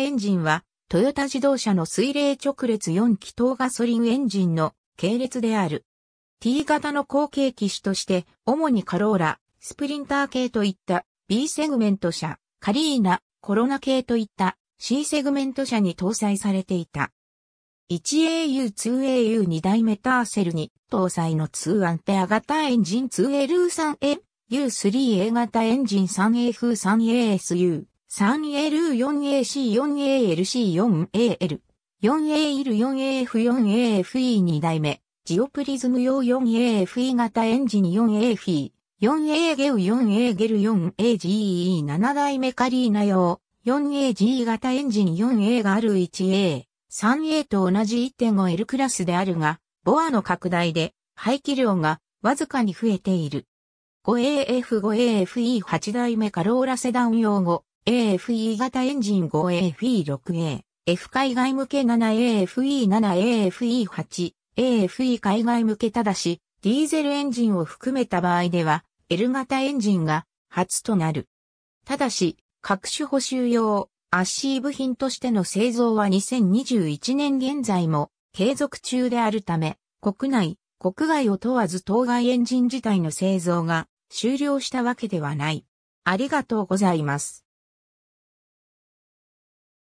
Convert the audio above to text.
エンジンは、トヨタ自動車の水冷直列4気筒ガソリンエンジンの系列である。T 型の後継機種として、主にカローラ、スプリンター系といった B セグメント車、カリーナ、コロナ系といった C セグメント車に搭載されていた。1AU2AU2 台メターセルに搭載の2アンペア型エンジン 2L3A、U3A 型エンジン 3F3ASU a、3L4AC4ALC4AL。4AL4AF4AFE 二代目。ジオプリズム用 4AFE 型エンジン 4AFE。4A ゲウ 4A ゲル 4AGE 7代目カリーナ用 4AG 型エンジン 4A がある 1A、3A と同じ 1.5L クラスであるが、ボアの拡大で排気量がわずかに増えている。5AF5AFE8 代目カローラセダン用後、AFE 型エンジン 5AFE6A、F 海外向け 7AFE7AFE8、AFE 海外向けただし、ディーゼルエンジンを含めた場合では、L 型エンジンが初となる。ただし、各種補修用、アッシー部品としての製造は2021年現在も継続中であるため、国内、国外を問わず当該エンジン自体の製造が終了したわけではない。ありがとうございます。